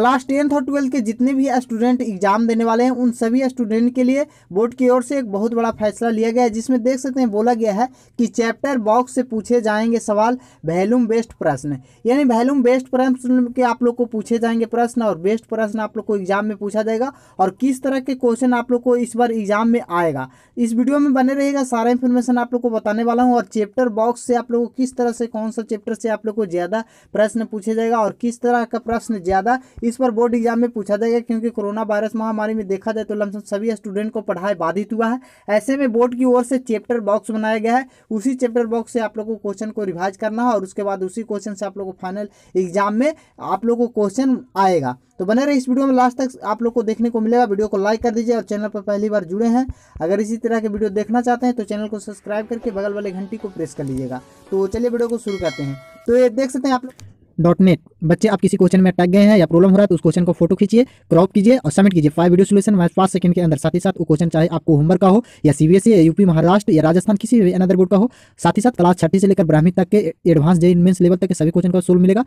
class tenth और twelfth के जितने भी स्टूडेंट एग्जाम देने वाले हैं उन सभी स्टूडेंट के लिए बोर्ड की ओर से एक बहुत बड़ा फैसला लिया गया है जिसमें देख सकते हैं बोला गया है कि चैप्टर बॉक्स से पूछे जाएंगे सवाल वैल्यूम बेस्ड प्रश्न यानी वैल्यूम बेस्ड प्रश्न के आप लोग को पूछे जाएंगे प्रश्न और बेस्ट प्रश्न आप लोग को एग्जाम में पूछा जाएगा और किस तरह के क्वेश्चन आप लोग को इस बार एग्जाम में आएगा इस वीडियो में बने रहेगा सारा इन्फॉर्मेशन आप लोग को बताने वाला हूँ और चैप्टर बॉक्स से आप लोग को किस तरह से कौन सा चैप्टर से आप लोग को ज़्यादा प्रश्न पूछे जाएगा और किस तरह का प्रश्न ज़्यादा इस पर बोर्ड एग्जाम में पूछा जाएगा क्योंकि कोरोना वायरस महामारी में देखा जाए तो लमसम सभी स्टूडेंट को पढ़ाई बाधित हुआ है ऐसे में बोर्ड की ओर से चैप्टर बॉक्स बनाया गया है उसी चैप्टर बॉक्स से आप लोग को क्वेश्चन को रिवाइज करना है और उसके बाद उसी क्वेश्चन से आप लोग को फाइनल एग्जाम में आप लोग को क्वेश्चन आएगा तो बने रहे इस वीडियो में लास्ट तक आप लोग को देखने को मिलेगा वीडियो को लाइक कर दीजिए और चैनल पर पहली बार जुड़े हैं अगर इसी तरह के वीडियो देखना चाहते हैं तो चैनल को सब्सक्राइब करके बगल वाले घंटी को प्रेस कर लीजिएगा तो चलिए वीडियो को शुरू करते हैं तो ये देख सकते हैं आप लोग डॉट नेट बच्चे आप किसी क्वेश्चन में अटक गए हैं या प्रॉब्लम हो रहा है तो उस क्वेश्चन को फोटो खींचिए क्रॉप कीजिए और सबमिट कीजिए फाइव वीडियो सोल्यूशन माइज पांच सेकंड के अंदर साथ ही साथ वो क्वेश्चन चाहे आपको होमवर्क का हो या सीबीएसई e, या यूपी महाराष्ट्र या राजस्थान किसी भी अनदर बोर्ड का हो साथ ही साथ क्लास छठी से लेकर ब्राह्मी तक के एडवांस जे मेन्स लेवल तक के सभी क्वेश्चन का सोल्व मिलेगा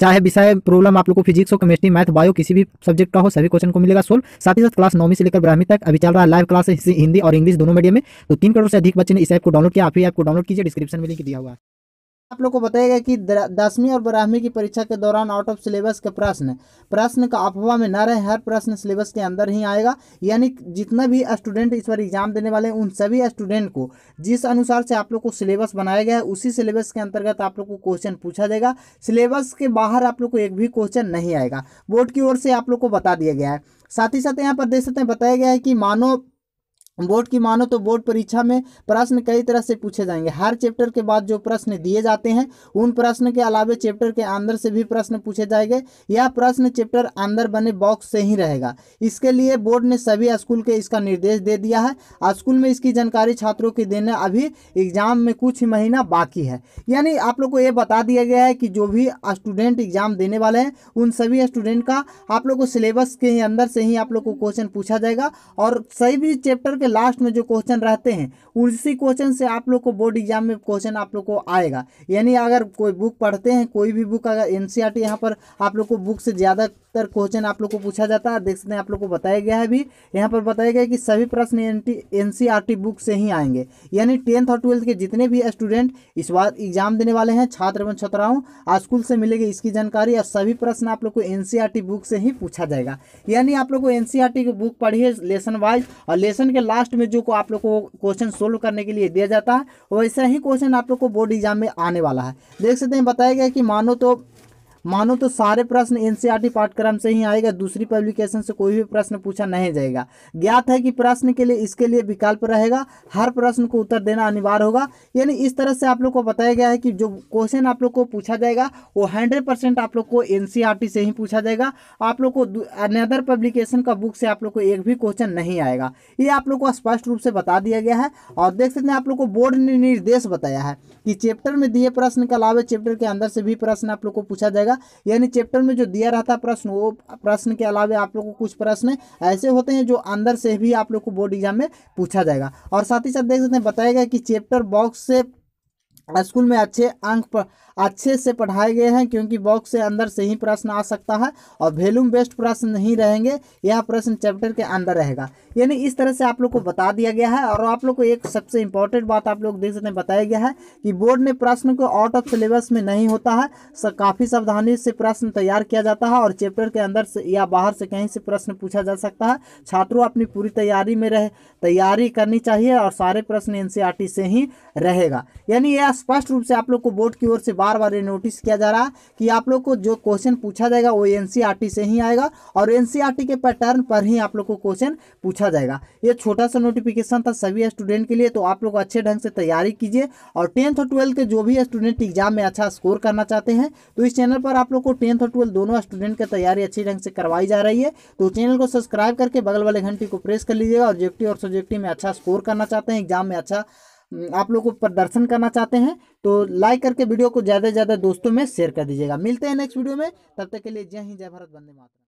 चाहे विषय प्रॉब्लम आप लोग को फिजिक्स हो केमिस्ट्री मैथ बायो किसी भी सब्जेक्ट का हो सभी क्वेश्चन को मिलेगा सोल्व साथ ही साथ क्लास नौवीं से लेकर बारहवीं तक अभी चल रहा है लाइव क्लास हिंदी और इंग्लिश दोनों मीडियम में तो तीन करोड़ से अधिक बच्चे ने इस ऐप को डाउनलोड किया आप ही ऐप को डाउनलोड कीजिए डिस्क्रिप्शन में लिंक दिया हुआ आप लोग को बताएगा कि दसवीं और बारहवीं की परीक्षा के दौरान आउट ऑफ सिलेबस के प्रश्न प्रश्न का अफवाह में ना रहे हर प्रश्न सिलेबस के अंदर ही आएगा यानी जितना भी स्टूडेंट इस बार एग्जाम देने वाले हैं उन सभी स्टूडेंट को जिस अनुसार से आप लोग को सिलेबस बनाया गया है उसी सिलेबस के अंतर्गत आप लोग को क्वेश्चन पूछा जाएगा सिलेबस के बाहर आप लोग को एक भी क्वेश्चन नहीं आएगा बोर्ड की ओर से आप लोग को बता दिया गया है साथ ही साथ यहाँ पर देख सकते हैं बताया गया है कि मानव बोर्ड की मानो तो बोर्ड परीक्षा में प्रश्न कई तरह से पूछे जाएंगे हर चैप्टर के बाद जो प्रश्न दिए जाते हैं उन प्रश्न के अलावे चैप्टर के अंदर से भी प्रश्न पूछे जाएंगे यह प्रश्न चैप्टर अंदर बने बॉक्स से ही रहेगा इसके लिए बोर्ड ने सभी स्कूल के इसका निर्देश दे दिया है स्कूल में इसकी जानकारी छात्रों की देने अभी एग्जाम में कुछ महीना बाकी है यानी आप लोग को ये बता दिया गया है कि जो भी स्टूडेंट एग्जाम देने वाले हैं उन सभी स्टूडेंट का आप लोग को सिलेबस के अंदर से ही आप लोग को क्वेश्चन पूछा जाएगा और सही भी चैप्टर के के लास्ट में जो क्वेश्चन रहते हैं उसी क्वेश्चन से आप लोग को बोर्ड एग्जाम में क्वेश्चन आप लोग को आएगा यानी अगर कोई बुक पढ़ते हैं कोई भी बुक अगर एन सी e पर आप लोग को बुक से ज़्यादातर क्वेश्चन आप लोग को पूछा जाता है देख सकते हैं आप लोग को बताया गया है भी यहाँ पर बताया गया कि सभी प्रश्न एन सी बुक से ही आएंगे यानी टेंथ और ट्वेल्थ के जितने भी स्टूडेंट इस बार एग्जाम देने वाले हैं छात्र एवं छात्राओं आज स्कूल से मिलेगी इसकी जानकारी और सभी प्रश्न आप लोग को एन बुक e से ही पूछा जाएगा यानी आप लोग को एन की बुक पढ़िए लेसन वाइज और लेसन के लास्ट लास्ट में जो को आप लोग को क्वेश्चन सोल्व करने के लिए दिया जाता है वैसा ही क्वेश्चन आप लोग को बोर्ड एग्जाम में आने वाला है देख सकते हैं बताया गया कि मानो तो मानो तो सारे प्रश्न एनसीईआरटी पाठ्यक्रम से ही आएगा दूसरी पब्लिकेशन से कोई भी प्रश्न पूछा नहीं जाएगा ज्ञात है कि प्रश्न के लिए इसके लिए विकल्प रहेगा हर प्रश्न को उत्तर देना अनिवार्य होगा यानी इस तरह से आप लोग को बताया गया है कि जो क्वेश्चन आप लोग को पूछा जाएगा वो हंड्रेड आप लोग को एन से ही पूछा जाएगा आप लोग को अनदर पब्लिकेशन का बुक से आप लोग को एक भी क्वेश्चन नहीं आएगा ये आप लोग को स्पष्ट रूप से बता दिया गया है और देख सकते हैं आप लोग को बोर्ड ने निर्देश बताया है कि चैप्टर में दिए प्रश्न के अलावा चैप्टर के अंदर से भी प्रश्न आप लोग को पूछा जाएगा यानी चैप्टर में जो दिया रहता है प्रश्न वो प्रश्न के अलावा आप लोग को कुछ प्रश्न ऐसे होते हैं जो अंदर से भी आप लोग को बोर्ड एग्जाम में पूछा जाएगा और साथ ही साथ देख सकते हैं बताएगा कि चैप्टर बॉक्स से स्कूल में अच्छे अंक अच्छे से पढ़ाए गए हैं क्योंकि बॉक्स से अंदर से ही प्रश्न आ सकता है और वैल्यूम बेस्ड प्रश्न नहीं रहेंगे यह प्रश्न चैप्टर के अंदर रहेगा यानी इस तरह से आप लोग को बता दिया गया है और आप लोग को एक सबसे इंपॉर्टेंट बात आप लोग देख सकते हैं बताया गया है कि बोर्ड में प्रश्न को आउट ऑफ सिलेबस में नहीं होता है काफ़ी सावधानी से प्रश्न तैयार किया जाता है और चैप्टर के अंदर से या बाहर से कहीं से प्रश्न पूछा जा सकता है छात्रों अपनी पूरी तैयारी में रहे तैयारी करनी चाहिए और सारे प्रश्न एन से ही रहेगा यानी यह स्पष्ट रूप से आप लोग को बोर्ड की ओर से बार बार ये नोटिस किया जा रहा है कि आप लोग को जो क्वेश्चन पूछा जाएगा वो एन से ही आएगा और एन के पैटर्न पर ही आप लोग को क्वेश्चन पूछा जाएगा ये छोटा सा नोटिफिकेशन था सभी स्टूडेंट के लिए तो आप लोग अच्छे ढंग से तैयारी कीजिए और टेंथ और ट्वेल्थ के जो भी स्टूडेंट एग्जाम में अच्छा स्कोर करना चाहते हैं तो इस चैनल पर आप लोग को टेंथ और ट्वेल्थ दोनों स्टूडेंट की तैयारी अच्छी ढंग से करवाई जा रही है तो चैनल को सब्सक्राइब करके बगल वाले घंटी को प्रेस कर लीजिएगा और ऑब्जेक्टिव और सब्जेक्टिव में अच्छा स्कोर करना चाहते हैं एग्जाम में अच्छा हम्म, आप लोग को प्रदर्शन करना चाहते हैं तो लाइक करके वीडियो को ज़्यादा से ज़्यादा दोस्तों में शेयर कर दीजिएगा मिलते हैं नेक्स्ट वीडियो में तब तक के लिए जय हिंद जय भारत बंदे मातरम